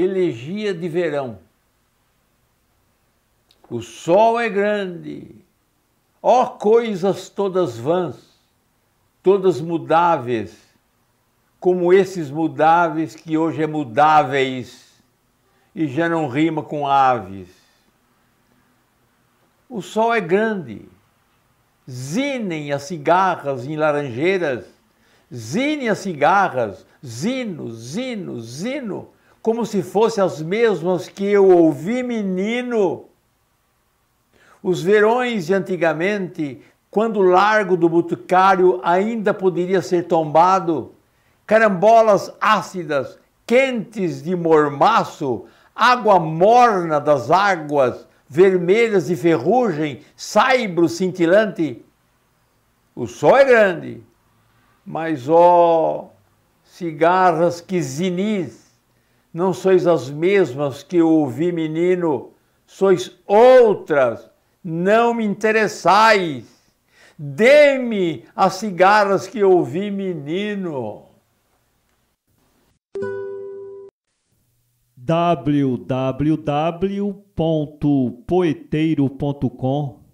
elegia de verão. O sol é grande, ó coisas todas vãs, todas mudáveis, como esses mudáveis que hoje é mudáveis e já não rima com aves. O sol é grande, zinem as cigarras em laranjeiras, zinem as cigarras, zino, zino, zino como se fossem as mesmas que eu ouvi menino. Os verões de antigamente, quando o largo do Boticário ainda poderia ser tombado, carambolas ácidas, quentes de mormaço, água morna das águas, vermelhas de ferrugem, saibro cintilante. O sol é grande, mas ó, oh, cigarras que zinis, não sois as mesmas que ouvi menino, sois outras, não me interessais. Dê-me as cigarras que ouvi menino. www.poeteiro.com